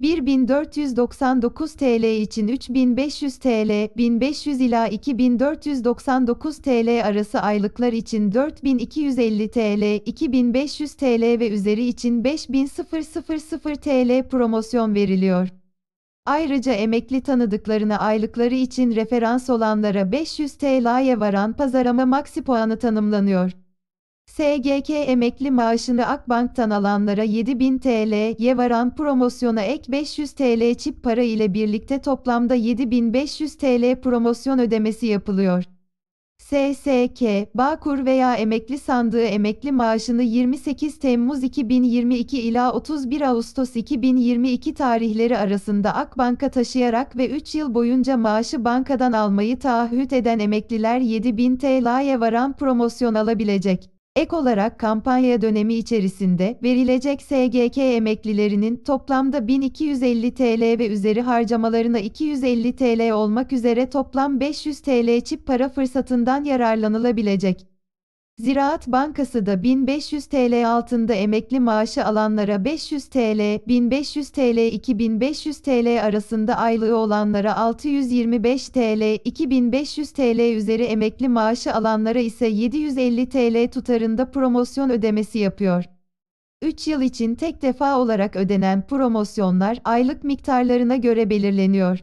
1499 TL için 3500 TL, 1500 ila 2499 TL arası aylıklar için 4250 TL, 2500 TL ve üzeri için 5000 TL promosyon veriliyor. Ayrıca emekli tanıdıklarına aylıkları için referans olanlara 500 TL'ye varan pazarama maksi puanı tanımlanıyor. SGK emekli maaşını Akbank'tan alanlara 7000 TL'ye varan promosyona ek 500 TL çip para ile birlikte toplamda 7500 TL promosyon ödemesi yapılıyor. SSK, Bağkur veya emekli sandığı emekli maaşını 28 Temmuz 2022 ila 31 Ağustos 2022 tarihleri arasında Akbank'a taşıyarak ve 3 yıl boyunca maaşı bankadan almayı taahhüt eden emekliler 7000 TL'ye varan promosyon alabilecek. Ek olarak kampanya dönemi içerisinde verilecek SGK emeklilerinin toplamda 1250 TL ve üzeri harcamalarına 250 TL olmak üzere toplam 500 TL çip para fırsatından yararlanılabilecek. Ziraat Bankası da 1500 TL altında emekli maaşı alanlara 500 TL, 1500 TL 2500 TL arasında aylığı olanlara 625 TL, 2500 TL üzeri emekli maaşı alanlara ise 750 TL tutarında promosyon ödemesi yapıyor. 3 yıl için tek defa olarak ödenen promosyonlar aylık miktarlarına göre belirleniyor.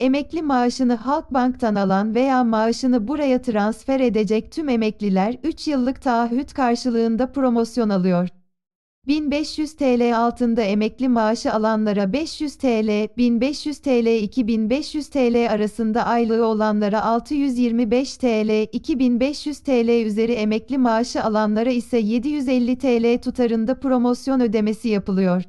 Emekli maaşını Halkbank'tan alan veya maaşını buraya transfer edecek tüm emekliler 3 yıllık taahhüt karşılığında promosyon alıyor. 1500 TL altında emekli maaşı alanlara 500 TL, 1500 TL 2500 TL arasında aylığı olanlara 625 TL, 2500 TL üzeri emekli maaşı alanlara ise 750 TL tutarında promosyon ödemesi yapılıyor.